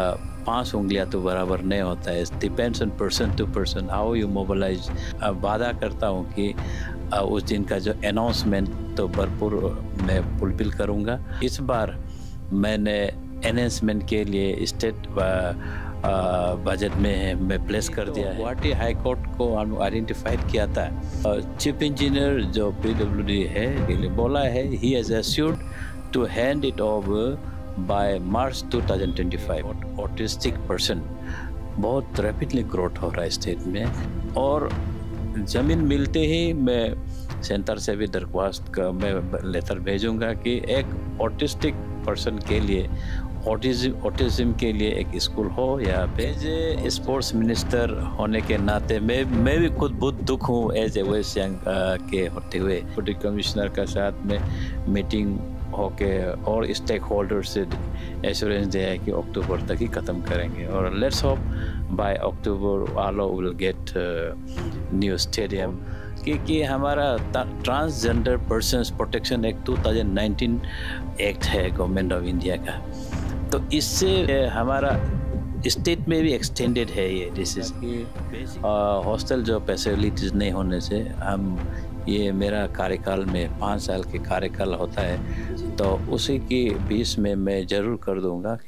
पांच उंगलियां तो बराबर नहीं होता है depends on person to person how you mobilise वादा करता हूँ कि उस दिन का जो अनाउंसमेंट तो भरपूर मैं फुलफिल करूँगा इस बार मैंने अनाउंसमेंट के लिए स्टेट बजट में मैं प्लेस कर दिया है गुवाहाटी हाई कोर्ट को आइडेंटिफाइड किया था चीफ इंजीनियर जो पी है बोला है he has assured to hand it off by March 2025 autistic person बहुत रैपिडली ग्रोथ हो रहा है स्टेट में और ज़मीन मिलते ही मैं सेंटर से भी दरख्वास्त का मैं लेटर भेजूंगा कि एक ऑटिस्टिक पर्सन के लिए ऑटिज्म ऑटिज्म के लिए एक स्कूल हो या पे एज ए स्पोर्ट्स मिनिस्टर होने के नाते मैं मैं भी खुद बहुत दुख हूँ एज ए वेस्ट यंग के होते हुए डिप्टी कमिश्नर के साथ में मीटिंग होके और स्टेक होल्डर से एश्योरेंस दिया है कि अक्टूबर तक ही ख़त्म करेंगे और let's hope by October Aalo will get new stadium क्योंकि हमारा transgender person protection act two thousand nineteen act है गवर्नमेंट ऑफ इंडिया का तो इससे uh, हमारा स्टेट में भी एक्सटेंडेड है ये डिसीज हॉस्टल uh, जो फैसिलिटीज़ नहीं होने से हम ये मेरा कार्यकाल में पाँच साल के कार्यकाल होता है तो उसी के बीच में मैं ज़रूर कर दूँगा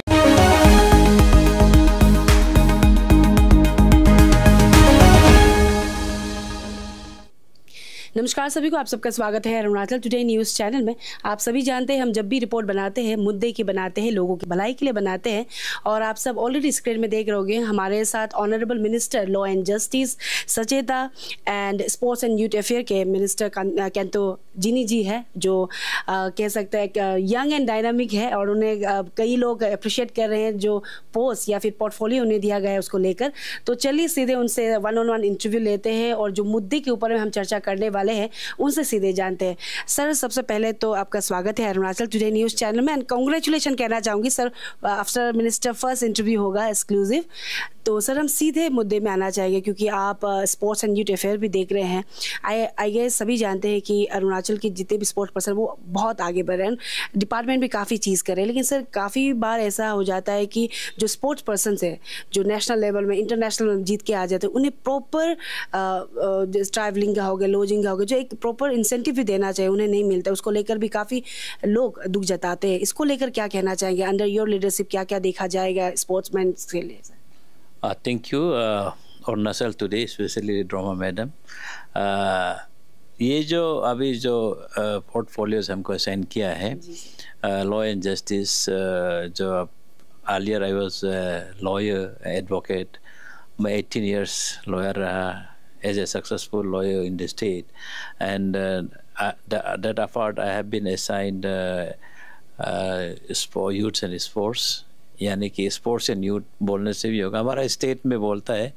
नमस्कार सभी को आप सबका स्वागत है अरुणाचल टुडे न्यूज़ चैनल में आप सभी जानते हैं हम जब भी रिपोर्ट बनाते हैं मुद्दे की बनाते हैं लोगों की भलाई के लिए बनाते हैं और आप सब ऑलरेडी स्क्रीन में देख रहोगे हमारे साथ honourable minister law and justice सचेता and sports and youth affair के मिनिस्टर कैंतो जिनी जी है जो आ, कह सकते हैं यंग एंड डायनामिक है और उन्हें कई लोग अप्रिशिएट कर रहे हैं जो पोस्ट या फिर पोर्टफोलियो उन्हें दिया गया है उसको लेकर तो चलिए सीधे उनसे वन ऑन वन इंटरव्यू लेते हैं और जो मुद्दे के ऊपर हम चर्चा करने वाले हैं उनसे सीधे जानते हैं सर सबसे पहले तो आपका स्वागत है अरुणाचल टुडे न्यूज़ चैनल में एंड कॉन्ग्रेचुलेसन कहना चाहूँगी sir after minister first interview होगा एक्सक्लूसिव तो सर हम सीधे मुद्दे में आना चाहेंगे क्योंकि आप स्पोर्ट्स एंड यूट अफेयर भी देख रहे हैं आई आई गेस सभी जानते हैं कि अरुणाचल के जितने भी स्पोर्ट्स पर्सन वो बहुत आगे बढ़ रहे हैं डिपार्टमेंट भी काफ़ी चीज़ कर रहे हैं लेकिन सर काफ़ी बार ऐसा हो जाता है कि जो स्पोर्ट्स पर्सन है जो नेशनल लेवल में इंटरनेशनल जीत के आ जाते हैं उन्हें प्रॉपर ट्रैवलिंग का हो गया लॉजिंग का हो गया जो एक प्रॉपर इंसेंटिव भी देना चाहिए उन्हें नहीं मिलता उसको लेकर भी काफ़ी लोग दुख जताते हैं इसको लेकर क्या कहना चाहेंगे अंडर योर लीडरशिप क्या क्या देखा जाएगा स्पोर्ट्समैन के लिए Uh, thank you uh, और नसल टुडे स्पेशली ड्रामा मैडम ये जो अभी जो पोर्टफोलियोज uh, हमको असाइन किया है लॉ एंड जस्टिस जो earlier I was lawyer advocate मैं एटीन ईयर्स लॉयर रहा as a successful lawyer in the state and that apart I have been assigned for youths and यानी कि sports and youth बोलने से भी होगा हमारा स्टेट में बोलता है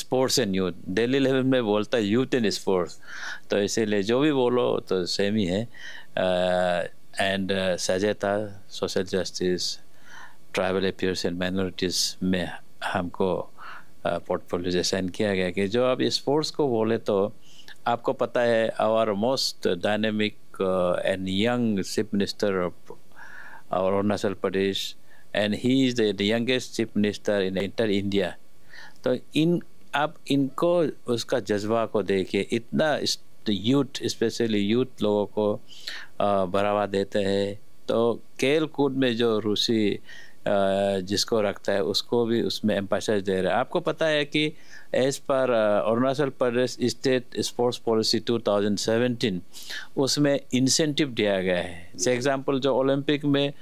sports and youth Delhi level में बोलता है यूथ इन स्पोर्ट्स तो इसीलिए जो भी बोलो तो सेम ही है एंड सजयता social justice tribal affairs and minorities में हमको पोर्टफोलियो जैसा किया गया कि जो आप स्पोर्ट्स को बोले तो आपको पता है our most dynamic and young chief minister of और Arunachal Pradesh and he is the youngest chief minister in inter India तो इन आप इनको उसका जज्बा को देखिए इतना यूथ स्पेशली यूथ लोगों को बढ़ावा देते हैं तो खेल कूद में जो रूसी जिसको रखता है उसको भी उसमें एम्पासाइज दे रहा है आपको पता है कि एज पर Arunachal Pradesh state sports policy 2017 उसमें इंसेंटिव दिया गया है जैसे एग्जांपल जो ओलंपिक में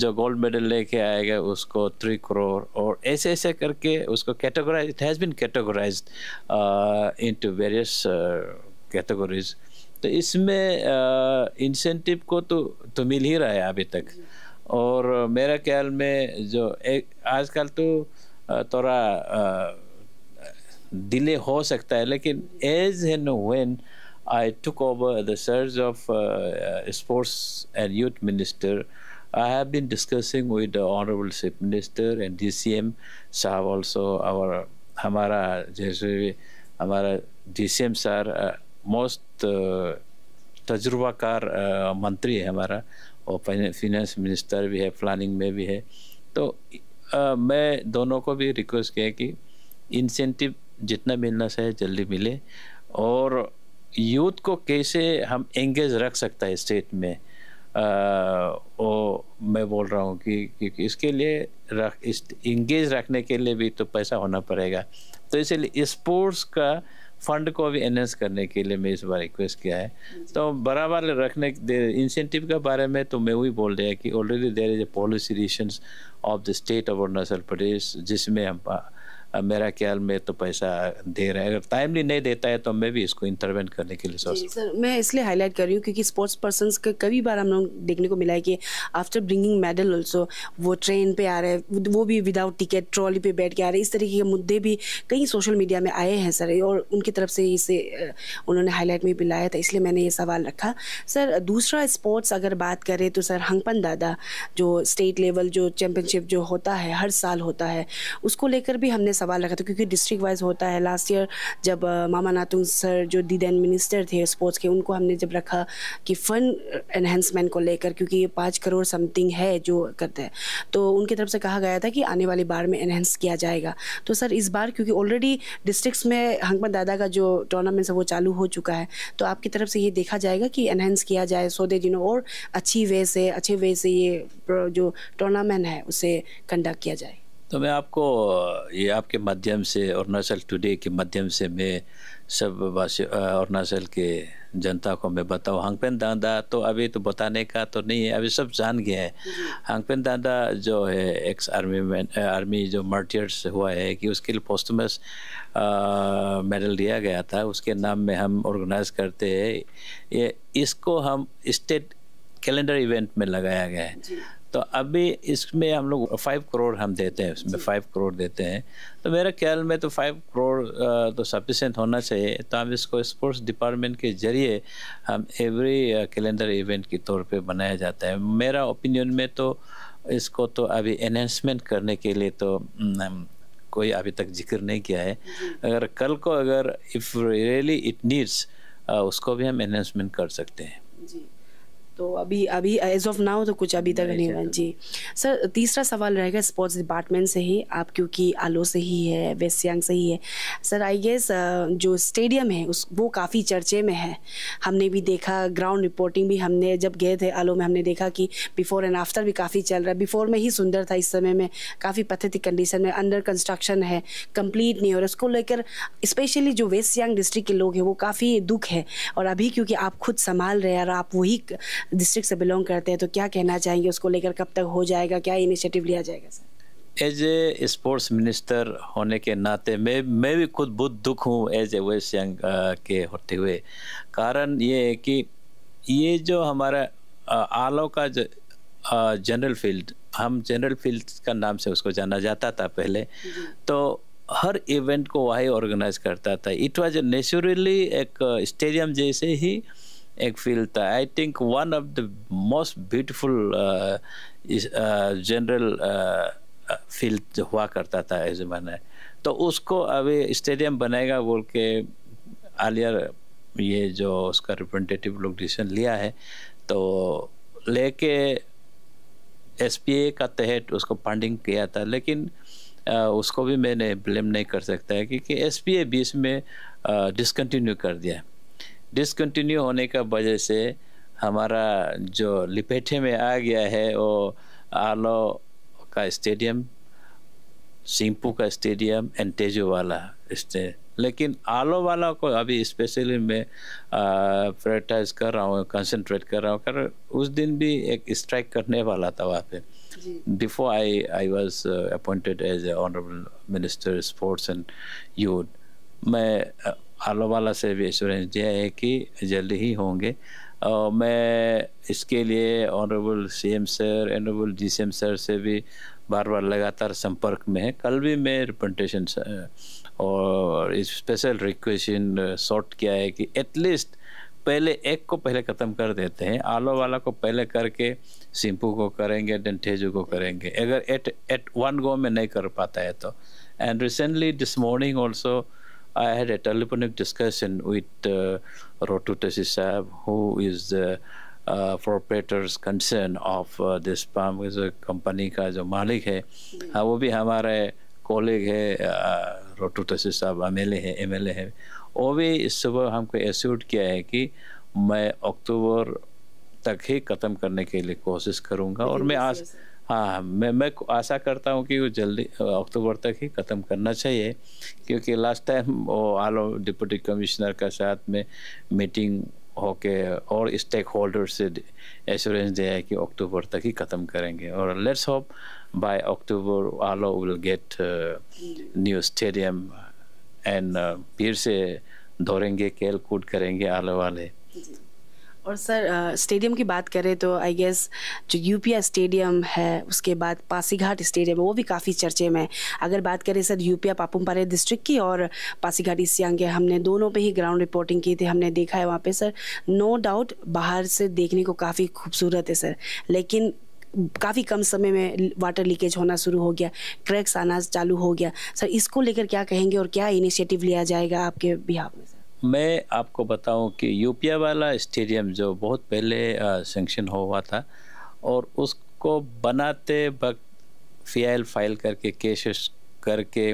जो गोल्ड मेडल लेके आएगा उसको थ्री करोड़ और ऐसे ऐसे करके उसको categorise it has been categorise to various categories तो इसमें इंसेंटिव uh, को तो तो मिल ही रहा है अभी तक और मेरा ख्याल में जो एक आजकल तो uh, थोड़ा डिले uh, हो सकता है लेकिन as and when I took over the charge of sports and youth minister I have been discussing with the Honorable Chief Minister and DCM Sahab also, our Hamara, जैसे हमारा DCM sir most तजुर्बाकार मंत्री है हमारा और finance minister भी है planning में भी है तो आ, मैं दोनों को भी रिक्वेस्ट किया कि इंसेंटिव जितना मिलना चाहिए जल्दी मिले और यूथ को कैसे हम एंगेज रख सकता है स्टेट में ओ, मैं बोल रहा हूँ कि, क्योंकि इसके लिए रख इस इंगेज रखने के लिए भी तो पैसा होना पड़ेगा तो इसलिए स्पोर्ट्स का फंड को भी एनहेंस करने के लिए मैं इस बार रिक्वेस्ट किया है तो बराबर रखने इंसेंटिव के बारे में तो मैं वही बोल रहा है कि already there is a policy decisions of the state of Arunachal Pradesh जिसमें हम अब मेरा ख्याल में तो पैसा दे रहा है अगर टाइमली नहीं देता है तो मैं भी इसको इंटरवेंट करने के लिए सोच सर मैं इसलिए हाईलाइट कर रही हूँ क्योंकि स्पोर्ट्स पर्सन का कई बार हम लोग देखने को मिला है कि आफ्टर ब्रिंगिंग मेडल ऑल्सो वो ट्रेन पे आ रहे हैं वो भी विदाउट टिकट ट्रॉली पे बैठ के आ रहे हैं इस तरीके के मुद्दे भी कई सोशल मीडिया में आए हैं सर और उनकी तरफ से इसे उन्होंने हाईलाइट में भी लाया था इसलिए मैंने ये सवाल रखा सर दूसरा स्पोर्ट्स अगर बात करें तो सर हंगपन दादा जो स्टेट लेवल जो चैम्पियनशिप जो होता है हर साल होता है उसको लेकर भी हमने सवाल रखा था क्योंकि डिस्ट्रिक्ट वाइज होता है लास्ट ईयर जब मामा नातुंग सर जो दी देन मिनिस्टर थे स्पोर्ट्स के उनको हमने जब रखा कि फंड एनहेंसमेंट को लेकर क्योंकि ये पाँच करोड़ समथिंग है जो करते हैं तो उनकी तरफ से कहा गया था कि आने वाली बार में एनहेंस किया जाएगा तो सर इस बार क्योंकि ऑलरेडी डिस्ट्रिक्स में हंगमत दादा का जो टूर्नामेंट है वो चालू हो चुका है तो आपकी तरफ से ये देखा जाएगा कि एनहेंस किया जाए सो दे जिनो और अच्छी वे से अच्छे वे से ये जो टूर्नामेंट है उसे कंडक्ट किया जाए तो मैं आपको ये आपके माध्यम से अरुणाचल टुडे के माध्यम से मैं सब वासी अरुणाचल के जनता को मैं बताऊँ हंगपेन दादा तो अभी तो बताने का तो नहीं है अभी सब जान गए हैं हांगपेन दादा जो है एक्स आर्मी मैन आर्मी जो मर्टियर्स हुआ है कि उसके लिए पोस्टमस मेडल दिया गया था उसके नाम में हम ऑर्गेनाइज करते हैं ये इसको हम स्टेट कैलेंडर इवेंट में लगाया गया है तो अभी इसमें हम लोग फाइव करोड़ हम देते हैं इसमें फाइव करोड़ देते हैं तो मेरे ख्याल में तो फाइव करोड़ तो सफिशेंट होना चाहिए तो हम इसको स्पोर्ट्स डिपार्टमेंट के ज़रिए हम एवरी कैलेंडर इवेंट के तौर पे बनाया जाता है मेरा ओपिनियन में तो इसको तो अभी एनहेंसमेंट करने के लिए तो कोई अभी तक जिक्र नहीं किया है अगर कल को अगर इफ़ रियली इट नीड्स उसको भी हम एनहेंसमेंट कर सकते हैं जी तो अभी अभी एज ऑफ नाउ तो कुछ अभी तक नहीं हुआ जी सर तीसरा सवाल रहेगा स्पोर्ट्स डिपार्टमेंट से ही आप क्योंकि आलो से ही है वेस्ट सियांग से ही है सर आई गेस जो स्टेडियम है उस वो काफ़ी चर्चे में है हमने भी देखा ग्राउंड रिपोर्टिंग भी हमने जब गए थे आलो में हमने देखा कि बिफोर एंड आफ्टर भी काफ़ी चल रहा है बिफोर में ही सुंदर था इस समय में काफ़ी पथेटिक कंडीशन में अंडर कंस्ट्रक्शन है कंप्लीट नहीं हो रहा उसको लेकर स्पेशली जो वेस्ट सियांग डिस्ट्रिक्ट के लोग हैं वो काफ़ी दुख है और अभी क्योंकि आप खुद संभाल रहे हैं और आप वही डिस्ट्रिक्ट से बिलोंग करते हैं तो क्या कहना चाहेंगे उसको लेकर कब तक हो जाएगा क्या इनिशिएटिव लिया जाएगा sir as a sports minister होने के नाते मैं मैं भी खुद बहुत दुख हूँ एज ए वेस्ट यंग के होते हुए कारण ये है कि ये जो हमारा uh, आलो का जो जनरल uh, फील्ड हम जनरल फील्ड का नाम से उसको जाना जाता था पहले तो हर इवेंट को वही ऑर्गेनाइज करता था इट वॉज़ नेचुरली एक स्टेडियम uh, जैसे ही एक फील्ड था I think one of the most beautiful general field जो हुआ करता था इस जमाने तो उसको अभी स्टेडियम बनेगा बोल के आलियर ये जो उसका रिप्रेजेंटेटिव लोग डिसीजन लिया है तो लेके एस का तहत उसको फंडिंग किया था लेकिन आ, uh, उसको भी मैंने ब्लेम नहीं कर सकता है क्योंकि एस पी ए बीच में डिसकंटिन्यू uh, कर दिया डिसकंटिन्यू होने का वजह से हमारा जो लिपेटे में आ गया है वो आलो का स्टेडियम सिंपू का स्टेडियम एंड तेजू वाला इसने लेकिन आलो वाला को अभी स्पेशली मैं प्रायोरिटाइज कर रहा हूँ कंसंट्रेट कर रहा हूँ कर उस दिन भी एक स्ट्राइक करने वाला था वहाँ पे before I I was appointed as a honourable minister sports and youth मैं आलोवाला से भी एश्योरेंस दिया है कि जल्दी ही होंगे और मैं इसके लिए honourable CM sir honourable M sir से भी बार बार लगातार संपर्क में है कल भी मैं रिप्रेजेंटेशन और स्पेशल रिक्वेशन सॉर्ट किया है कि एटलीस्ट पहले एक को पहले ख़त्म कर देते हैं आलो वाला को पहले करके सिंपू को करेंगे डेंटेजू को करेंगे अगर एट एट वन गो में नहीं कर पाता है तो and recently this morning also I had a telephonic discussion with uh, Rotutasisab, who is the uh, proprietors concern of uh, this palm company का जो मालिक है हाँ वो भी हमारे कॉलेज है रोटू तसी साहब एम एल है एम एल है वो भी इस सुबह हमको एस्यूट किया है कि मैं अक्टूबर तक ही ख़त्म करने के लिए कोशिश करूँगा और मैं आज हाँ मैं मैं आशा करता हूँ कि वो जल्दी अक्टूबर तक ही ख़त्म करना चाहिए क्योंकि लास्ट टाइम वो आलो डिप्टी कमिश्नर का साथ में मीटिंग होके और स्टेक होल्डर से एश्योरेंस दिया है कि अक्टूबर तक ही ख़त्म करेंगे और let's hope by October Aalo will get new stadium and फिर से दौड़ेंगे खेल कूद करेंगे आलो वाले और सर स्टेडियम की बात करें तो आई गेस जो यू स्टेडियम है उसके बाद पासीघाट स्टेडियम है वो भी काफ़ी चर्चे में है अगर बात करें सर यूपीआ पापुमपारे डिस्ट्रिक्ट की और पासीघाट सियांग के हमने दोनों पे ही ग्राउंड रिपोर्टिंग की थी हमने देखा है वहाँ पे सर नो डाउट बाहर से देखने को काफ़ी खूबसूरत है सर लेकिन काफ़ी कम समय में वाटर लीकेज होना शुरू हो गया क्रैक्स आना चालू हो गया सर इसको लेकर क्या कहेंगे और क्या इनिशिएटिव लिया जाएगा आपके बिहार में मैं आपको बताऊं कि यूपिया वाला स्टेडियम जो बहुत पहले सेंक्शन हुआ था और उसको बनाते वक्त फ़ियाल फाइल करके केसेस करके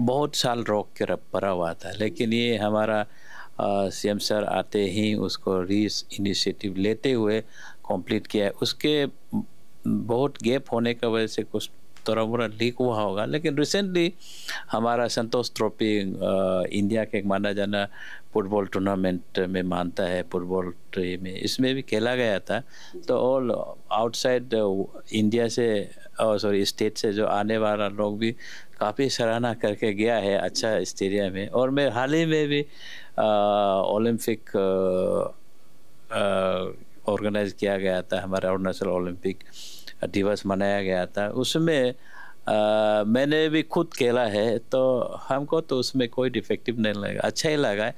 बहुत साल रोक के रख पड़ा हुआ था लेकिन ये हमारा सीएम सर आते ही उसको रीस इनिशिएटिव लेते हुए कंप्लीट किया है उसके बहुत गैप होने की वजह से कुछ थोड़ा मोड़ा लीक हुआ होगा लेकिन रिसेंटली हमारा संतोष ट्रॉफी इंडिया के एक माना जाना फुटबॉल टूर्नामेंट में मानता है फुटबॉल में इसमें भी खेला गया था तो ऑल आउटसाइड इंडिया से और सॉरी स्टेट से जो आने वाला लोग भी काफ़ी सराहना करके गया है अच्छा स्टेडियम है और मैं हाल ही में भी Olympic uh, organise uh, uh, किया गया था हमारा अरुणाचल ओलंपिक दिवस मनाया गया था उसमें आ, मैंने भी खुद खेला है तो हमको तो उसमें कोई डिफेक्टिव नहीं लगा अच्छा ही लगा है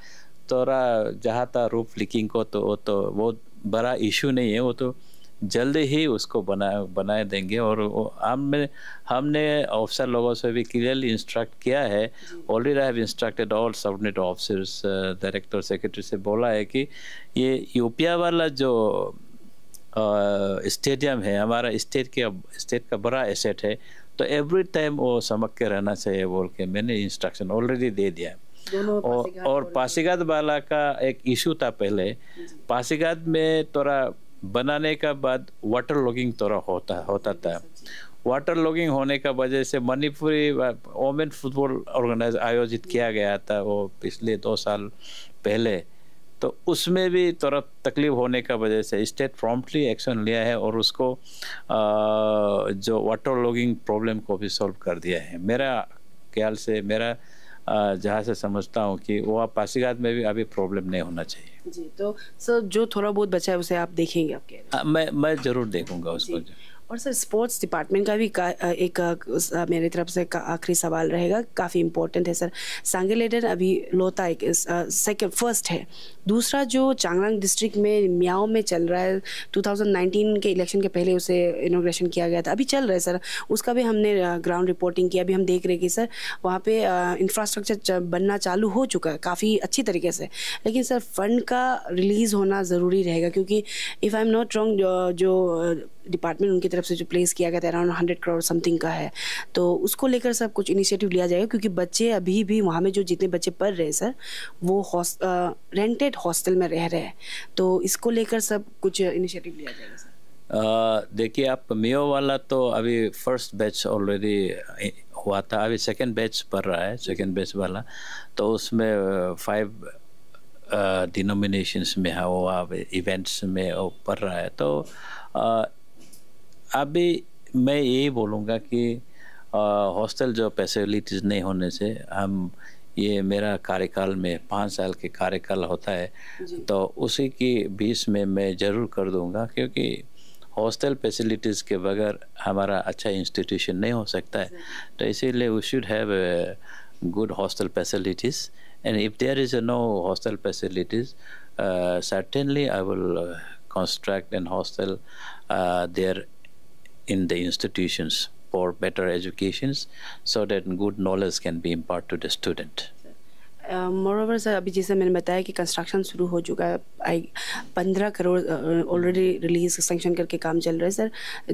तोरा जहाँ था रूप लिकिंग को तो वो तो वो बड़ा इशू नहीं है वो तो जल्द ही उसको बना बनाए देंगे और हमने हमने ऑफिसर लोगों से भी क्लियरली इंस्ट्रक्ट किया है already I have instructed all subordinate officers director secretary से बोला है कि ये यूपिया वाला जो स्टेडियम uh, है हमारा स्टेट के स्टेट का बड़ा एसेट है तो एवरी टाइम वो समक के रहना चाहिए बोल के मैंने इंस्ट्रक्शन ऑलरेडी दे दिया और, और पासीघाट वाला का एक इशू था पहले पासीघाट में थोड़ा बनाने का बाद वाटर लॉगिंग थोड़ा होता होता था वाटर लॉगिंग होने का वजह से मणिपुरी वोमेन फुटबॉल ऑर्गेनाइज आयोजित किया गया था वो पिछले दो साल पहले तो उसमें भी थोड़ा तकलीफ होने का वजह से स्टेट प्रॉम्प्टली एक्शन लिया है और उसको आ, जो वाटर लॉगिंग प्रॉब्लम को भी सॉल्व कर दिया है मेरा ख्याल से मेरा जहाँ से समझता हूँ कि वो आप पासीघाट में भी अभी प्रॉब्लम नहीं होना चाहिए जी तो सर जो थोड़ा बहुत बचा है उसे आप देखेंगे आपके आ, मैं मैं ज़रूर देखूंगा उसको और सर स्पोर्ट्स डिपार्टमेंट का भी का, एक मेरी तरफ से आखिरी सवाल रहेगा काफ़ी इम्पोर्टेंट है सर लेडन अभी लोता एक सेकेंड फर्स्ट है दूसरा जो चांगलांग डिस्ट्रिक्ट में म्याओ में चल रहा है 2019 के इलेक्शन के पहले उसे इनोग्रेशन किया गया था अभी चल रहा है सर उसका भी हमने ग्राउंड रिपोर्टिंग किया अभी हम देख रहे कि सर वहाँ पर इंफ्रास्ट्रक्चर बनना चालू हो चुका है काफ़ी अच्छी तरीके से लेकिन सर फंड का रिलीज़ होना ज़रूरी रहेगा क्योंकि if I am not wrong जो, जो डिपार्टमेंट उनकी तरफ से जो प्लेस किया गया था अराउंड हंड्रेड करोड़ समथिंग का है तो उसको लेकर सब कुछ इनिशिएटिव लिया जाएगा क्योंकि बच्चे अभी भी वहाँ में जो जितने बच्चे पढ़ रहे हैं सर वो रेंटेड हॉस्टल में रह रहे हैं तो इसको लेकर सब कुछ इनिशिएटिव लिया जाएगा सर देखिए आप मियो वाला तो अभी फर्स्ट बैच ऑलरेडी हुआ था अभी सेकेंड बैच पढ़ रहा है सेकेंड बैच वाला तो उसमें फाइव डिनोमिनेशंस में है वो अभी इवेंट्स में वो पढ़ रहा है तो अभी मैं यही बोलूँगा कि हॉस्टल जो फैसिलिटीज़ नहीं होने से हम ये मेरा कार्यकाल में पाँच साल के कार्यकाल होता है तो उसी के बीच में मैं ज़रूर कर दूंगा क्योंकि हॉस्टल फैसिलिटीज़ के बगैर हमारा अच्छा इंस्टीट्यूशन नहीं हो सकता है तो इसीलिए we should have good hostel facilities and if there is no no hostel facilities certainly I will uh, an hostel there in the institutions for better educations so that good knowledge can be imparted to the student. Moreover sir अभी जैसे मैंने बताया कि construction शुरू हो चुका है आई पंद्रह करोड़ ऑलरेडी रिलीज सेंक्शन करके काम चल रहा है सर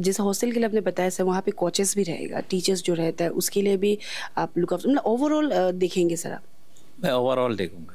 जैसे हॉस्टल के लिए आपने बताया सर वहाँ पे कोचेस भी रहेगा टीचर्स जो रहता है उसके लिए भी आप लुकअप मतलब ओवरऑल uh, देखेंगे सर आप मैं ओवरऑल देखूँगा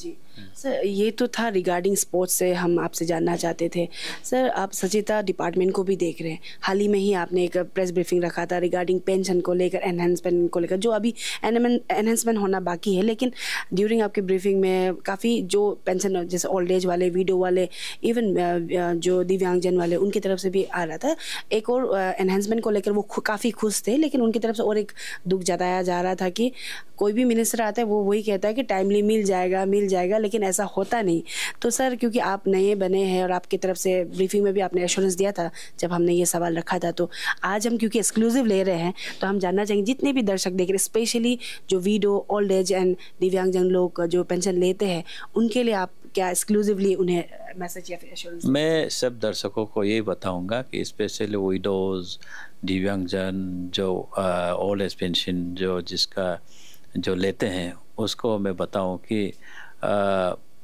जी सर ये तो था रिगार्डिंग स्पोर्ट्स से हम आपसे जानना चाहते थे सर आप सचेता डिपार्टमेंट को भी देख रहे हैं हाल ही में ही आपने एक प्रेस ब्रीफिंग रखा था रिगार्डिंग पेंशन को लेकर एनहेंसमेंट को लेकर जो अभी एनहेंसमेंट होना बाकी है लेकिन ड्यूरिंग आपके ब्रीफिंग में काफ़ी जो पेंशन जैसे ओल्ड एज वाले वीडो वाले इवन जो दिव्यांगजन वाले उनकी तरफ से भी आ रहा था एक और एनहेंसमेंट को लेकर वो काफ़ी खुश थे लेकिन उनकी तरफ से और एक दुख जताया जा रहा था कि कोई भी मिनिस्टर आता है वो वही कहता है कि टाइमली मिल जाएगा मिल जाएगा लेकिन ऐसा होता नहीं तो सर क्योंकि आप नए बने हैं और आपकी तरफ से ब्रीफिंग में भी आपने एश्योरेंस दिया था जब हमने ये सवाल रखा था तो आज हम क्योंकि एक्सक्लूसिव ले रहे हैं तो हम जानना चाहेंगे जितने भी दर्शक देख रहे हैं स्पेशली जो वीडो ओल्ड एज एंड दिव्यांगजन लोग जो पेंशन लेते हैं उनके लिए आप क्या एक्सक्लूसिवली उन्हें मैसेज या फिर एश्योरेंस मैं सब दर्शकों को यही बताऊँगा कि स्पेशली विडोज दिव्यांगजन जो ओल्ड एज पेंशन जो जिसका जो लेते हैं उसको मैं बताऊं कि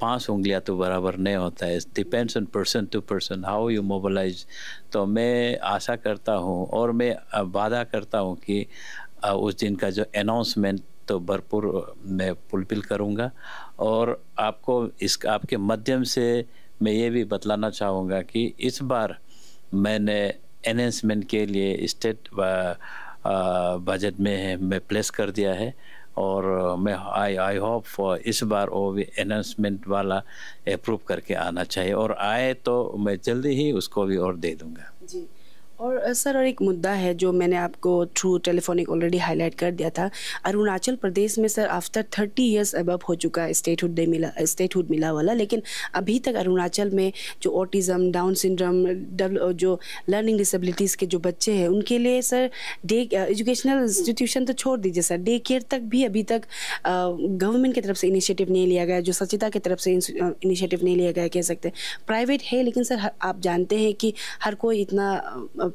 पांच उंगलियां तो बराबर नहीं होता है depends on person to person how you mobilise तो मैं आशा करता हूँ और मैं वादा करता हूँ कि उस दिन का जो अनाउंसमेंट तो भरपूर मैं फुलफिल करूँगा और आपको इस आपके माध्यम से मैं ये भी बतलाना चाहूँगा कि इस बार मैंने अनाउंसमेंट के लिए स्टेट बजट में मैं प्लेस कर दिया है और मैं आई आई होप इस बार वो भी अनाउंसमेंट वाला अप्रूव करके आना चाहिए और आए तो मैं जल्दी ही उसको भी और दे दूँगा जी और सर और एक मुद्दा है जो मैंने आपको थ्रू टेलीफोनिक ऑलरेडी हाईलाइट कर दिया था अरुणाचल प्रदेश में सर आफ्टर थर्टी ईयर्स अबब हो चुका है स्टेटहुड डे मिला स्टेटहुड मिला वाला लेकिन अभी तक अरुणाचल में जो ऑटिज़म डाउन सिंड्रम जो लर्निंग डिसेबिलिटीज़ के जो बच्चे हैं उनके लिए सर डे एजुकेशनल इंस्टीट्यूशन तो छोड़ दीजिए सर डे केयर तक भी अभी तक गवर्नमेंट की तरफ से इनिशिएटिव नहीं लिया गया जो सचिता की तरफ से इनिशिएटिव नहीं लिया गया कह सकते प्राइवेट है लेकिन सर आप जानते हैं कि हर कोई इतना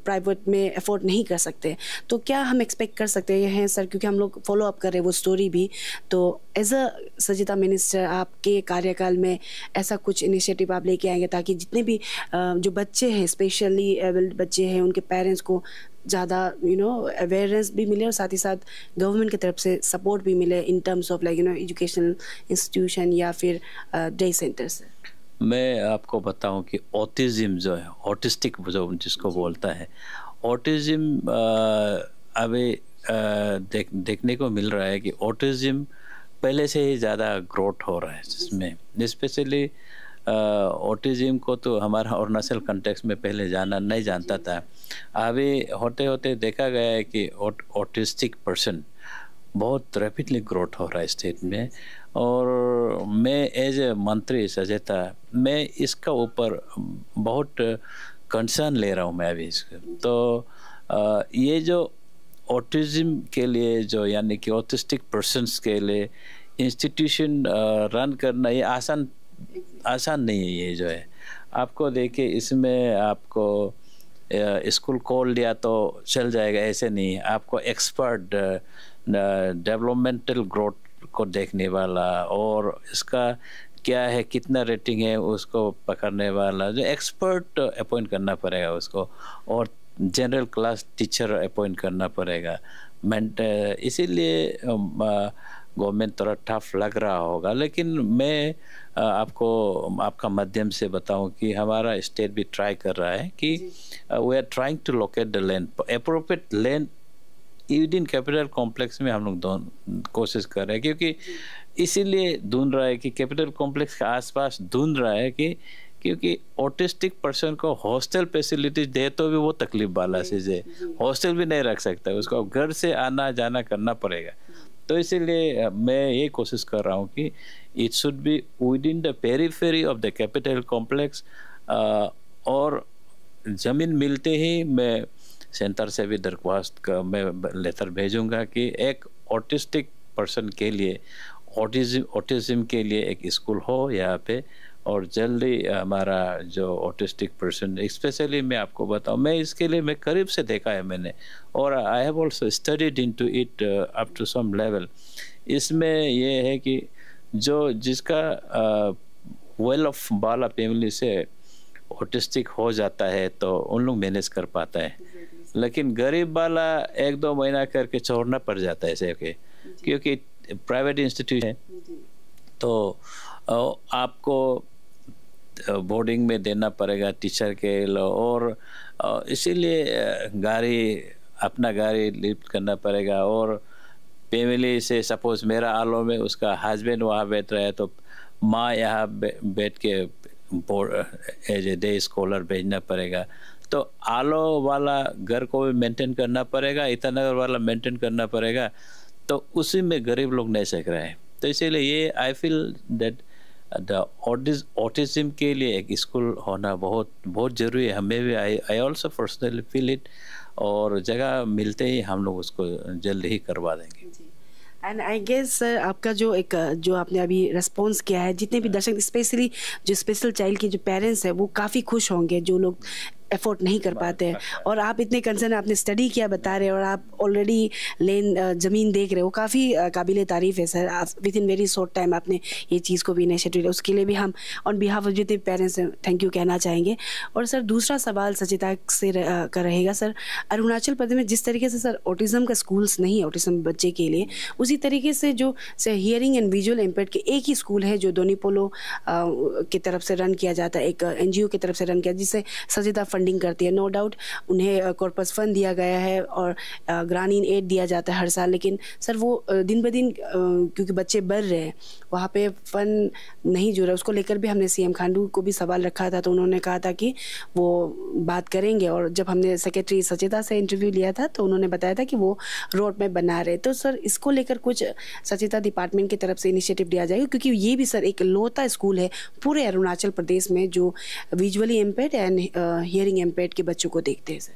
प्राइवेट में अफोर्ड नहीं कर सकते तो क्या हम एक्सपेक्ट कर सकते हैं सर क्योंकि हम लोग फॉलो अप कर रहे हैं वो स्टोरी भी तो एज अ सजिता मिनिस्टर आपके कार्यकाल में ऐसा कुछ इनिशिएटिव आप लेके आएंगे ताकि जितने भी जो बच्चे हैं स्पेशली एबल्ड बच्चे हैं उनके पेरेंट्स को ज़्यादा यू नो अवेयरनेस भी मिले और साथ ही साथ गवर्नमेंट की तरफ से सपोर्ट भी मिले in terms of like you know educational institution या फिर डे सेंटर्स मैं आपको बताऊं कि ऑटिज़म जो है ऑटिस्टिक जो जिसको बोलता है ऑटिज़म अभी देख देखने को मिल रहा है कि ऑटिज़म पहले से ही ज़्यादा ग्रोथ हो रहा है जिसमें स्पेशली ऑटिज़म को तो हमारा अरुणाचल कंटेक्स में पहले जाना नहीं जानता था अभी होते होते देखा गया है कि ऑटिस्टिक पर्सन बहुत रैपिडली ग्रोथ हो रहा है स्टेट में और मैं एज ए मंत्री सजेता मैं इसका ऊपर बहुत कंसर्न ले रहा हूँ मैं अभी इसके तो आ, ये जो ऑटिज्म के लिए जो यानी कि ऑटिस्टिक पर्सनस के लिए इंस्टीट्यूशन रन करना ये आसान आसान नहीं है ये जो है आपको देखिए इसमें आपको स्कूल खोल दिया तो चल जाएगा ऐसे नहीं आपको एक्सपर्ट डेवलपमेंटल ग्रोथ को देखने वाला और इसका क्या है कितना रेटिंग है उसको पकड़ने वाला जो एक्सपर्ट अपॉइंट करना पड़ेगा उसको और जनरल क्लास टीचर अपॉइंट करना पड़ेगा uh, इसीलिए गवर्नमेंट um, uh, थोड़ा टफ लग रहा होगा लेकिन मैं uh, आपको आपका माध्यम से बताऊं कि हमारा स्टेट भी ट्राई कर रहा है कि we are trying to locate the land appropriate land in capital complex में हम लोग कोशिश कर रहे हैं क्योंकि इसीलिए धुन रहा है कि कैपिटल कॉम्प्लेक्स के आसपास ढूंढ रहा है कि क्योंकि ऑटिस्टिक पर्सन को हॉस्टल फैसिलिटीज दे तो भी वो तकलीफ वाला चीज़ है हॉस्टल भी नहीं रख सकता उसको घर से आना जाना करना पड़ेगा तो इसीलिए मैं ये कोशिश कर रहा हूँ कि it should be within the periphery of the capital complex और ज़मीन मिलते ही मैं सेंटर से भी दरख्वास्त मैं लेटर भेजूंगा कि एक ऑटिस्टिक पर्सन के लिए ऑटिज्म ऑटिज्म के लिए एक स्कूल हो यहाँ पे और जल्दी हमारा जो ऑटिस्टिक पर्सन स्पेशली मैं आपको बताऊँ मैं इसके लिए मैं करीब से देखा है मैंने और I have also studied in to it up to some level इसमें यह है कि जो जिसका वेल uh, ऑफ बाला फैमिली से ऑटिस्टिक हो जाता है तो उन लोग मैनेज कर पाता है लेकिन गरीब वाला एक दो महीना करके छोड़ना पड़ जाता है ऐसे के क्योंकि प्राइवेट इंस्टीट्यूट है तो आपको बोर्डिंग में देना पड़ेगा टीचर के लो और इसीलिए गाड़ी अपना गाड़ी लिफ्ट करना पड़ेगा और फैमिली से सपोज मेरा आलो में उसका हस्बैंड वहाँ बैठ रहा है तो माँ यहाँ बैठ के एज ए डे स्कॉलर भेजना पड़ेगा तो आलो वाला घर को भी मेंटेन करना पड़ेगा ईटानगर वाला मेंटेन करना पड़ेगा तो उसी में गरीब लोग नहीं सीख रहे हैं तो इसीलिए ये आई फील दैट ऑटिज्म के लिए एक स्कूल होना बहुत बहुत ज़रूरी है हमें भी I I also personally feel it और जगह मिलते ही हम लोग उसको जल्द ही करवा देंगे एंड आई गेस आपका जो एक जो आपने अभी रेस्पॉन्स किया है जितने भी हाँ। दर्शक स्पेशली जो स्पेशल चाइल्ड के जो पेरेंट्स हैं वो काफ़ी खुश होंगे जो लोग एफोर्ड नहीं कर पाते हैं और आप इतने कंसर्न आपने स्टडी किया बता रहे हैं और आप ऑलरेडी लेन ज़मीन देख रहे हो काफ़ी काबिल तारीफ़ है सर आप within very short time आपने ये चीज़ को भी इनिशिएटिव उसके लिए भी हम ऑन बिहाफ ऑफ जितने पेरेंट्स हैं थैंक यू कहना चाहेंगे और सर दूसरा सवाल सचिता से रह, का रहेगा सर अरुणाचल प्रदेश में जिस तरीके से सर ऑटिज़म का स्कूल्स नहीं है ऑटिज़म बच्चे के लिए उसी तरीके से जो हियरिंग एंड विजुअल इम्पेक्ट के एक ही स्कूल है जो दोनीपोलो की तरफ से रन किया जाता है एक एन की तरफ से रन किया जिससे सचिता फंडिंग करती है नो डाउट उन्हें कॉर्पस फंड दिया गया है और ग्रामीण एड दिया जाता है हर साल लेकिन सर वो दिन ब दिन क्योंकि बच्चे बढ़ रहे हैं वहाँ पे फंड नहीं जुड़ा उसको लेकर भी हमने सीएम खांडू को भी सवाल रखा था तो उन्होंने कहा था कि वो बात करेंगे और जब हमने सेक्रेटरी सचेता से इंटरव्यू लिया था तो उन्होंने बताया था कि वो रोड में बना रहे तो सर इसको लेकर कुछ सचेता डिपार्टमेंट की तरफ से इनिशिएटिव दिया जाएगा क्योंकि ये भी सर एक लोता स्कूल है पूरे अरुणाचल प्रदेश में जो visually impaired and hearing impaired के बच्चों को देखते हैं सर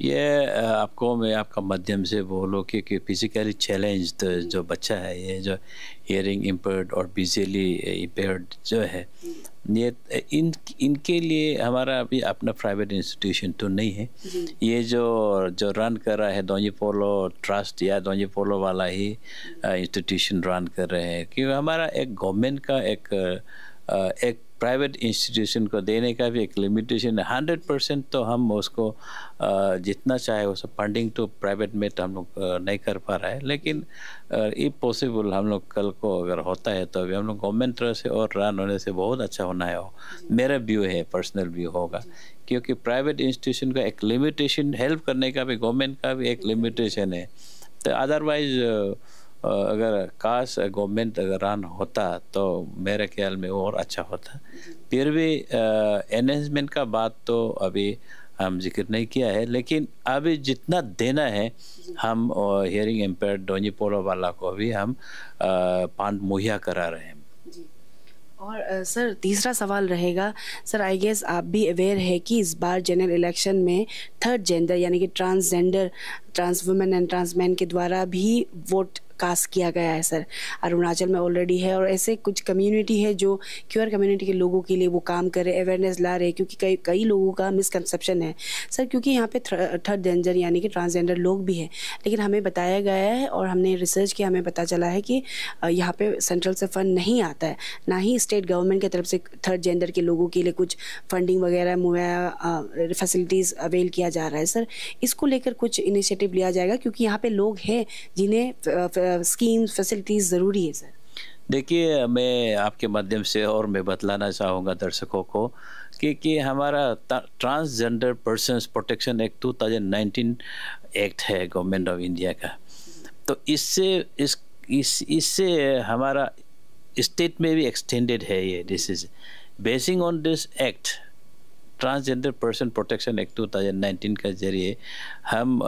ये आपको मैं आपका माध्यम से बोलूँ क्योंकि फिजिकली चैलेंज तो जो बच्चा है ये जो हियरिंग इम्पेयर्ड और विजुअली इम्पेयर्ड जो है ये इन इनके लिए हमारा अभी अपना प्राइवेट इंस्टीट्यूशन तो नहीं है ये जो जो रन कर रहा है दोनों पोलो ट्रस्ट या दोनों पोलो वाला ही इंस्टीट्यूशन रन कर रहे हैं क्योंकि हमारा एक गवर्नमेंट का एक एक प्राइवेट इंस्टीट्यूशन को देने का भी एक लिमिटेशन है हंड्रेड परसेंट तो हम उसको जितना चाहे उसको फंडिंग तो प्राइवेट में तो हम लोग नहीं कर पा रहे हैं लेकिन इफ पॉसिबल हम लोग कल को अगर होता है तो अभी हम लोग गवर्नमेंट तरफ से और रन होने से बहुत अच्छा होना है मेरा व्यू है पर्सनल व्यू होगा क्योंकि प्राइवेट इंस्टीट्यूशन का एक लिमिटेशन हेल्प करने का भी गवर्नमेंट का भी एक लिमिटेशन है तो अदरवाइज़ अगर काश गवर्नमेंट अगर रन होता तो मेरे ख्याल में और अच्छा होता फिर भी एनहेंसमेंट का बात तो अभी हम जिक्र नहीं किया है लेकिन अभी जितना देना है हम हियरिंग एम्पेयर डोनी पोलो वाला को भी हम पांड मुहैया करा रहे हैं और सर तीसरा सवाल रहेगा सर आई गेस आप भी अवेयर है कि इस बार जनरल इलेक्शन में थर्ड जेंडर यानी कि transgender trans women and trans man के द्वारा भी वोट कास्ट किया गया है सर अरुणाचल में ऑलरेडी है और ऐसे कुछ कम्युनिटी है जो क्यूर कम्युनिटी के लोगों के लिए वो काम कर रहे अवेयरनेस ला रहे क्योंकि कई कई लोगों का मिसकनसप्शन है सर क्योंकि यहाँ पे थर्ड जेंडर यानी कि ट्रांसजेंडर लोग भी हैं लेकिन हमें बताया गया है और हमने रिसर्च किया हमें पता चला है कि यहाँ पे सेंट्रल से फंड नहीं आता है ना ही स्टेट गवर्नमेंट की तरफ से थर्ड जेंडर के लोगों के लिए कुछ फंडिंग वगैरह मुहैया फैसिलिटीज़ अवेल किया जा रहा है सर इसको लेकर कुछ इनिशिएटिव लिया जाएगा क्योंकि यहाँ पे लोग हैं जिन्हें स्कीम्स फैसिलिटीज़ ज़रूरी है सर देखिए मैं आपके माध्यम से और मैं बतलाना चाहूँगा दर्शकों को कि कि हमारा transgender persons protection act two thousand nineteen act है गवर्नमेंट ऑफ इंडिया का तो इससे इस इस इससे हमारा स्टेट में भी एक्सटेंडेड है ये this is basing on this act transgender person protection act two thousand nineteen के जरिए हम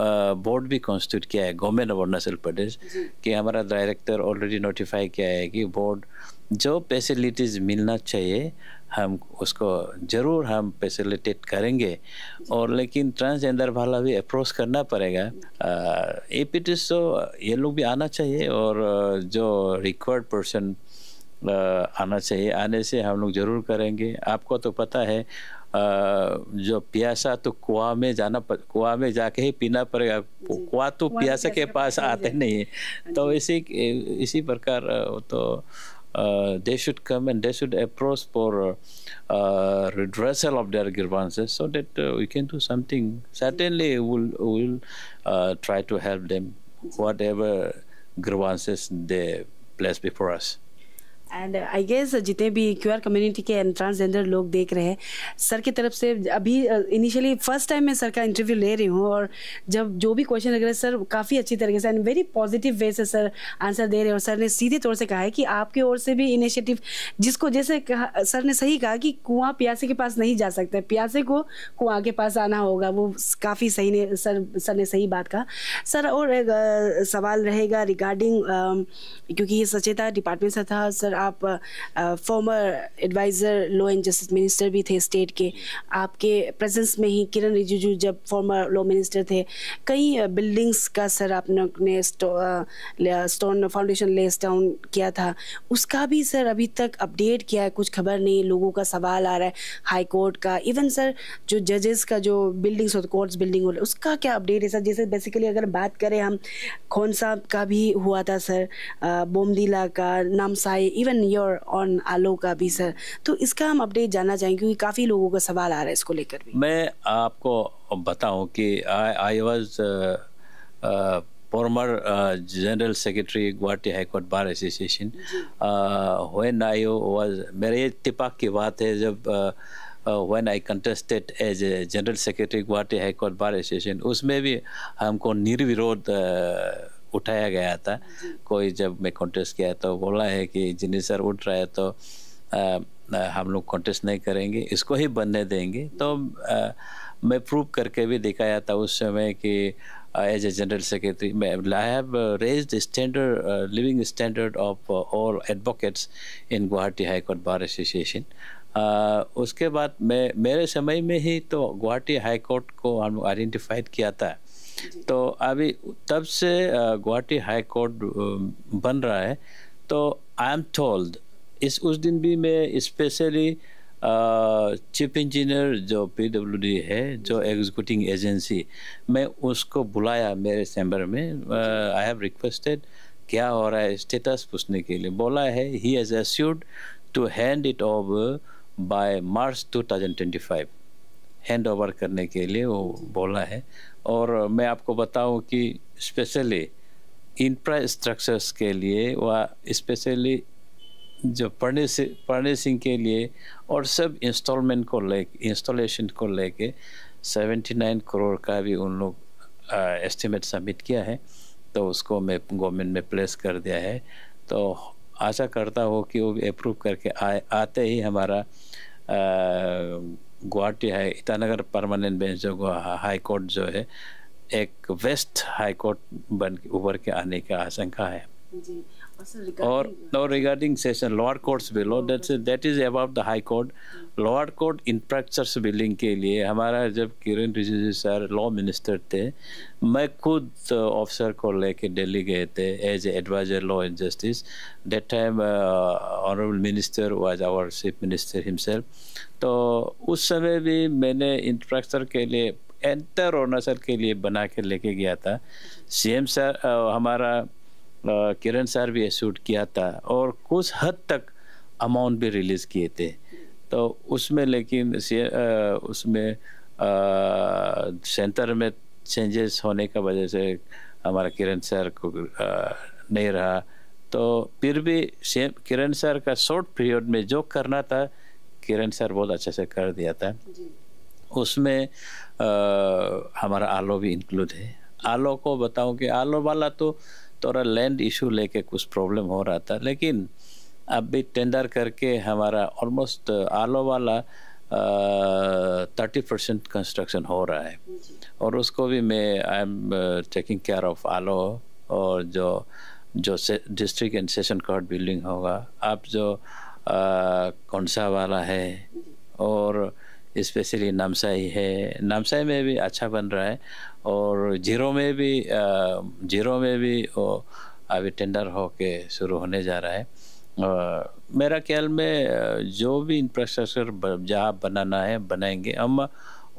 बोर्ड भी कॉन्स्टिट्यूट किया है गवर्नमेंट ऑफ अरुणाचल प्रदेश कि हमारा डायरेक्टर ऑलरेडी नोटिफाई किया है कि बोर्ड जो फैसिलिटीज़ मिलना चाहिए हम उसको ज़रूर हम फैसिलिटेट करेंगे और लेकिन ट्रांसजेंडर वाला भी अप्रोच करना पड़ेगा ए पी टी तो ये लोग भी आना चाहिए और जो रिक्वायर्ड पर्सन आना चाहिए आने से हम लोग ज़रूर करेंगे आपको तो पता है जो प्यासा तो कुआ में जाना कुआ में जाके ही पीना पड़ेगा कुआ तो प्यासा के पास आते नहीं है हाँ तो इसी इसी प्रकार तो they should come and they should approach for redressal of their grievances so that we can do something certainly will will try to help them whatever grievances they place before us and I guess जितने भी queer community के transgender लोग देख रहे हैं sir की तरफ से अभी इनिशियली फर्स्ट टाइम मैं सर का इंटरव्यू ले रही हूँ और जब जो भी क्वेश्चन लग रहा है सर काफ़ी अच्छी तरीके से एंड वेरी पॉजिटिव वे से सर आंसर दे रहे हैं और सर ने सीधे तौर से कहा है कि आपकी ओर से भी इनिशिएटिव जिसको जैसे कहा सर ने सही कहा कि कुआँ प्यासे के पास नहीं जा सकता प्यासे को कुआँ के पास आना होगा वो काफ़ी सही ने सर सर ने सही बात कहा सर और सवाल रहेगा रिगार्डिंग क्योंकि ये सचेता डिपार्टमेंट से था सर आप former adviser law and justice minister भी थे स्टेट के आपके प्रेजेंस में ही किरण रिजिजू जब फॉर्मर लॉ मिनिस्टर थे कई बिल्डिंग्स का सर आपने स्टोन फाउंडेशन लेस डाउन किया था उसका भी सर अभी तक अपडेट किया है कुछ खबर नहीं लोगों का सवाल आ रहा है हाई कोर्ट का इवन सर जो जजेस का जो बिल्डिंग्स होते कोर्ट्स बिल्डिंग हो उसका क्या अपडेट है सर जैसे बेसिकली अगर बात करें हम खोन साहब का भी हुआ था सर बोमदिला का Namsai even even your own आलोका भी सर तो इसका हम अपडेट जानना चाहेंगे क्योंकि काफ़ी लोगों का सवाल आ रहा है इसको लेकर भी मैं आपको बताऊं कि I was former general secretary Guwahati high court bar association when I was मेरे इतफाक की बात है जब when I contested as a general secretary Guwahati high court bar association उसमें भी हमको निर्विरोध uh, उठाया गया था कोई जब मैं कॉन्टेस्ट किया तो बोला है कि जिन्हें सर उठ रहा है तो आ, हम लोग कॉन्टेस्ट नहीं करेंगे इसको ही बनने देंगे तो आ, मैं प्रूव करके भी दिखाया था उस समय कि एज ए जनरल सेक्रेटरी मैं I have raise standard living standard of all advocates in Guwahati high court bar association उसके बाद मैं मेरे समय में ही तो गुवाहाटी हाईकोर्ट को हम आइडेंटिफाइड किया था तो अभी तब से गुवाहाटी हाई कोर्ट बन रहा है तो आई एम टोल्ड इस उस दिन भी मैं स्पेशली चीफ इंजीनियर जो पीडब्ल्यूडी है जो एग्जीक्यूटिंग एजेंसी मैं उसको बुलाया मेरे चैम्बर में आई हैव रिक्वेस्टेड क्या हो रहा है स्टेटस पूछने के लिए बोला है he has assured to hand it over by March 2025 hand over करने के लिए वो बोला है और मैं आपको बताऊं कि स्पेशली इंफ्रास्ट्रक्चर्स के लिए व स्पेशली जो पढ़ने से फर्निशिंग के लिए और सब इंस्टॉलमेंट को ले इंस्टॉलेशन को लेके 79 करोड़ का भी उन लोग एस्टिमेट सबमिट किया है तो उसको मैं गवर्नमेंट में प्लेस कर दिया है तो आशा करता हूँ कि वो अप्रूव करके आ, आते ही हमारा आ, Guwahati high Itanagar permanent bench जो हाई कोर्ट जो है एक वेस्ट हाई कोर्ट बन उभर के आने का आशंका है और no regarding session lower courts below that that is about the high court lower court infrastructures building के लिए हमारा जब Kiran Rijiju sir law minister थे मैं खुद ऑफिसर uh, को लेके दिल्ली गए थे as adviser law and justice that time honourable minister was our chief minister himself तो उस समय भी मैंने इंफ्रास्ट्रक्चर के लिए एंटर ओनर के लिए बना के लेके गया था सीएम सर हमारा किरण सर भी शूट किया था और कुछ हद तक अमाउंट भी रिलीज़ किए थे तो उसमें लेकिन आ, उसमें सेंटर में चेंजेस होने का वजह से हमारा किरण सर को आ, नहीं रहा तो फिर भी किरण सर का शॉर्ट पीरियड में जो करना था किरण सर बहुत अच्छे से कर दिया था उसमें हमारा आलो भी इंक्लूड है आलो को बताऊं कि आलो वाला तो थोड़ा लैंड इशू लेके कुछ प्रॉब्लम हो रहा था लेकिन अब भी टेंडर करके हमारा ऑलमोस्ट आलो वाला थर्टी परसेंट कंस्ट्रक्शन हो रहा है और उसको भी मैं I am taking care of Aalo और जो जो district and session court building होगा आप जो कौन सा वाला है और इस्पेशली नामसाई है नामसाई में भी अच्छा बन रहा है और जीरो में भी जीरो में भी वो अभी टेंडर होके शुरू होने जा रहा है आ, मेरा ख्याल में जो भी इंफ्रास्ट्रक्चर जहाँ बनाना है बनाएंगे हम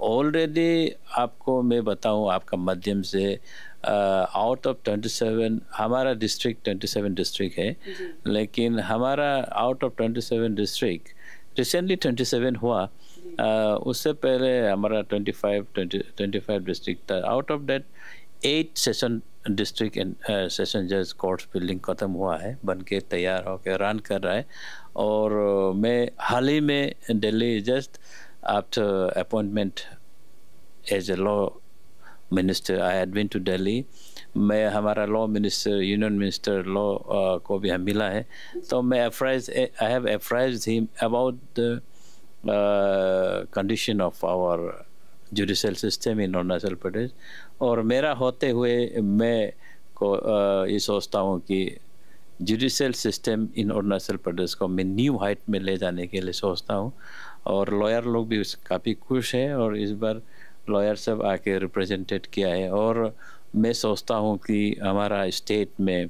ऑलरेडी आपको मैं बताऊँ आपका माध्यम से आउट ऑफ 27 हमारा डिस्ट्रिक्ट 27 डिस्ट्रिक्ट है लेकिन हमारा आउट ऑफ 27 डिस्ट्रिक्ट रिसेंटली 27 हुआ uh, उससे पहले हमारा 25 20 25 डिस्ट्रिक्ट था out of date at session district and session जज कोर्ट्स बिल्डिंग ख़त्म हुआ है बन के तैयार होकर रन कर रहा है और uh, मैं हाल ही में Delhi just after appointment as a law minister I had to Delhi मैं हमारा law minister union minister law को भी हम मिला है तो मैं apprise I have apprised him about the condition of our judicial system in Arunachal Pradesh और मेरा होते हुए मैं को uh, ये सोचता हूँ कि judicial system in Arunachal Pradesh को मैं न्यू हाइट में ले जाने के लिए सोचता हूँ और लॉयर लोग भी काफ़ी खुश हैं और इस बार uh, लॉयर सब आके रिप्रेजेंटेड किया है और मैं सोचता हूँ कि हमारा स्टेट में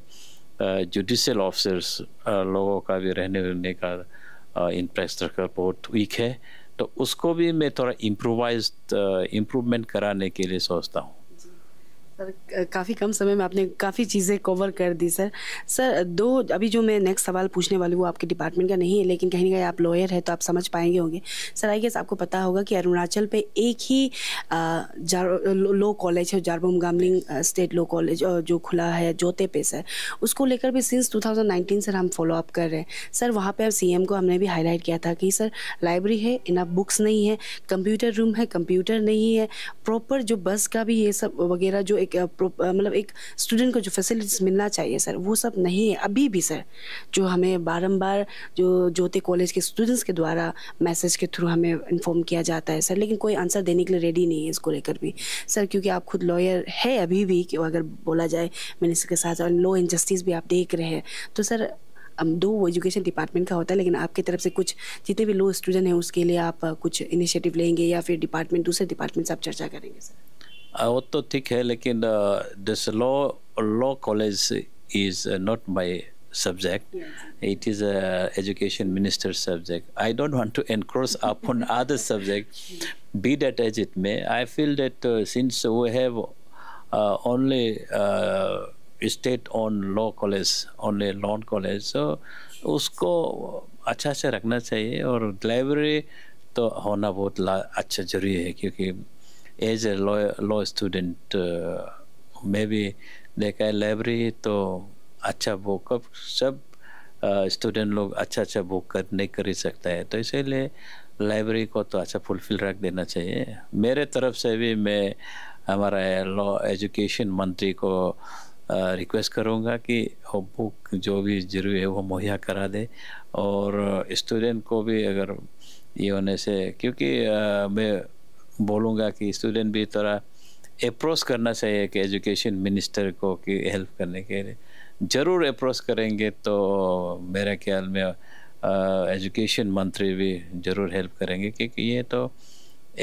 जुडिशल ऑफिसर्स लोगों का भी रहने रहने का इंफ्रास्ट्रक्चर बहुत वीक है तो उसको भी मैं थोड़ा इम्प्रोवाइज इम्प्रूवमेंट कराने के लिए सोचता हूँ सर काफ़ी कम समय में आपने काफ़ी चीज़ें कवर कर दी सर सर दो अभी जो मैं नेक्स्ट सवाल पूछने वाली हूँ आपके डिपार्टमेंट का नहीं है लेकिन कहीं ना कहीं आप लॉयर है तो आप समझ पाएंगे होंगे सर आई गेस आपको पता होगा कि अरुणाचल पे एक ही लो कॉलेज है Jarbom Gamlin state law college जो खुला है जोते पे सर उसको लेकर भी सिंस टू सर हम फॉलोअप कर रहे हैं सर वहाँ पर सी को हमने भी हाईलाइट किया था कि सर लाइब्रेरी है इना बुक्स नहीं है कंप्यूटर रूम है कंप्यूटर नहीं है प्रॉपर जो बस का भी ये सब वगैरह जो एक एक मतलब एक स्टूडेंट को जो फैसिलिटीज़ मिलना चाहिए सर वो सब नहीं है अभी भी सर जो हमें बारम्बार जो ज्योति कॉलेज के स्टूडेंट्स के द्वारा मैसेज के थ्रू हमें इन्फॉर्म किया जाता है सर लेकिन कोई आंसर देने के लिए रेडी नहीं है इसको लेकर भी सर क्योंकि आप खुद लॉयर है अभी भी कि अगर बोला जाए मिनिस्टर के साथ और लॉ इनजस्टिस भी आप देख रहे हैं तो सर दो वो एजुकेशन डिपार्टमेंट का होता है लेकिन आपकी तरफ से कुछ जितने भी लो स्टूडेंट हैं उसके लिए आप कुछ इनिशिएटिव लेंगे या फिर डिपार्टमेंट दूसरे डिपार्टमेंट से आप चर्चा करेंगे सर वो तो ठीक है लेकिन this law law college is not my subject. Yes. It is a education minister subject. I don't want to encroach upon other subject. Be that as it may, I feel that uh, since we have uh, only uh, state-owned law college, only law college, so उसको अच्छा से रखना चाहिए और library तो होना बहुत अच्छा जरूरी है क्योंकि as a law student may be देखा है लाइब्रेरी तो अच्छा बुक अब सब स्टूडेंट uh, लोग अच्छा अच्छा बुक कर नहीं कर सकता है तो इसीलिए लाइब्रेरी को तो अच्छा फुलफिल रख देना चाहिए मेरे तरफ से भी मैं हमारा लॉ एजुकेशन मंत्री को रिक्वेस्ट uh, करूँगा कि वो बुक जो भी जरूरी है वो मुहैया करा दे और स्टूडेंट को भी अगर ये होने से क्योंकि आ, uh, मैं बोलूँगा कि स्टूडेंट भी थोड़ा अप्रोच करना चाहिए कि एजुकेशन मिनिस्टर को कि हेल्प करने के लिए ज़रूर अप्रोच करेंगे तो मेरे ख्याल में एजुकेशन मंत्री भी ज़रूर हेल्प करेंगे क्योंकि ये तो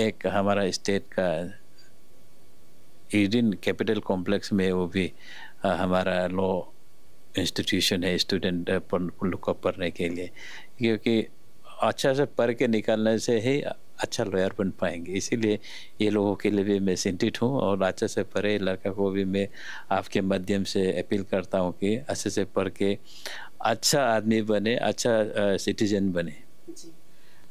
एक हमारा स्टेट का इडिन कैपिटल कॉम्प्लेक्स में वो भी आ, हमारा लॉ इंस्टीट्यूशन है स्टूडेंट को पढ़ने के लिए क्योंकि अच्छा से पढ़ के निकालने से ही अच्छा लॉयर बन पाएंगे इसीलिए ये लोगों के लिए भी मैं चिंतित हूँ और अच्छे से पढ़े लड़का को भी मैं आपके माध्यम से अपील करता हूँ कि अच्छे से पढ़ के अच्छा आदमी बने अच्छा सिटीजन बने जी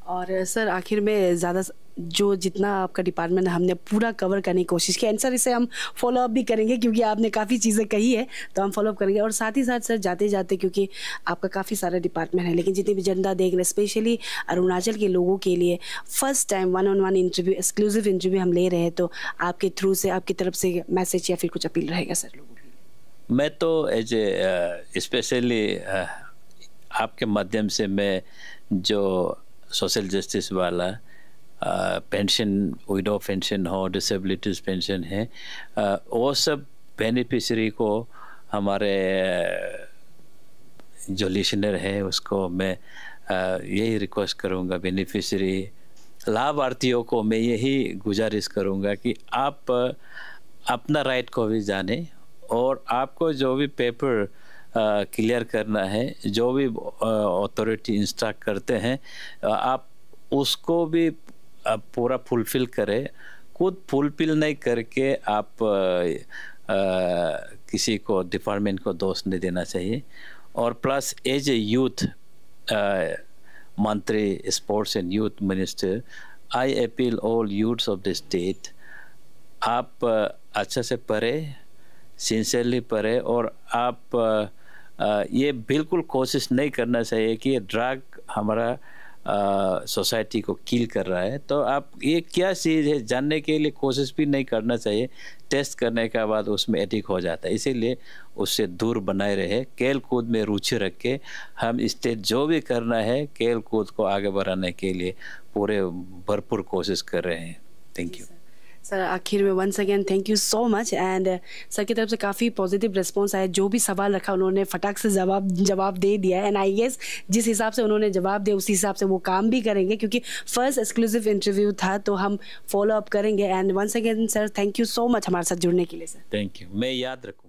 और सर आखिर में ज़्यादा जो जितना आपका डिपार्टमेंट हमने पूरा कवर करने की कोशिश की आंसर सर इसे हम फॉलोअप भी करेंगे क्योंकि आपने काफ़ी चीज़ें कही है तो हम फॉलोअप करेंगे और साथ ही साथ सर जाते जाते क्योंकि आपका काफ़ी सारा डिपार्टमेंट है लेकिन जितनी भी जनता देख रहे स्पेशली अरुणाचल के लोगों के लिए first time one on one interview exclusive interview हम ले रहे हैं तो आपके थ्रू से आपकी तरफ से मैसेज या फिर कुछ अपील रहेगा सर लोगों लिए मैं तो एज ए स्पेशली आपके माध्यम से मैं जो सोशल जस्टिस वाला पेंशन विडो पेंशन हो डिसेबिलिटीज पेंशन है वो सब बेनिफिशरी को हमारे जो लिशनर है उसको मैं यही रिक्वेस्ट करूँगा बेनिफिशरी लाभार्थियों को मैं यही गुजारिश करूँगा कि आप अपना राइट को भी जाने और आपको जो भी पेपर क्लियर करना है जो भी अथॉरिटी इंस्ट्रक्ट करते हैं आप उसको भी पूरा फुलफिल करें खुद फुलफिल नहीं करके आप आ, किसी को डिपार्टमेंट को दोष नहीं देना चाहिए और प्लस एज ए यूथ मंत्री sports and youth minister I appeal all youths of the state आप अच्छे से पढ़े सिंसियरली पढ़े और आप ये बिल्कुल कोशिश नहीं करना चाहिए कि ये ड्रग हमारा सोसाइटी को किल कर रहा है तो आप ये क्या चीज़ है जानने के लिए कोशिश भी नहीं करना चाहिए टेस्ट करने के बाद उसमें एडिक हो जाता है इसीलिए उससे दूर बनाए रहे खेल कूद में रुचि रख के हम इससे जो भी करना है खेल कूद को आगे बढ़ाने के लिए पूरे भरपूर कोशिश कर रहे हैं थैंक यू सर आखिर में once again thank you so much and sir की तरफ से काफ़ी पॉजिटिव रिस्पॉन्स आया जो भी सवाल रखा उन्होंने फटाक से जवाब जवाब दे दिया एंड आई गेस जिस हिसाब से उन्होंने जवाब दिया उसी हिसाब से वो काम भी करेंगे क्योंकि फर्स्ट एक्सक्लूसिव इंटरव्यू था तो हम फॉलो अप करेंगे and once again sir thank you so much हमारे साथ जुड़ने के लिए सर थैंक यू मैं याद रखूँ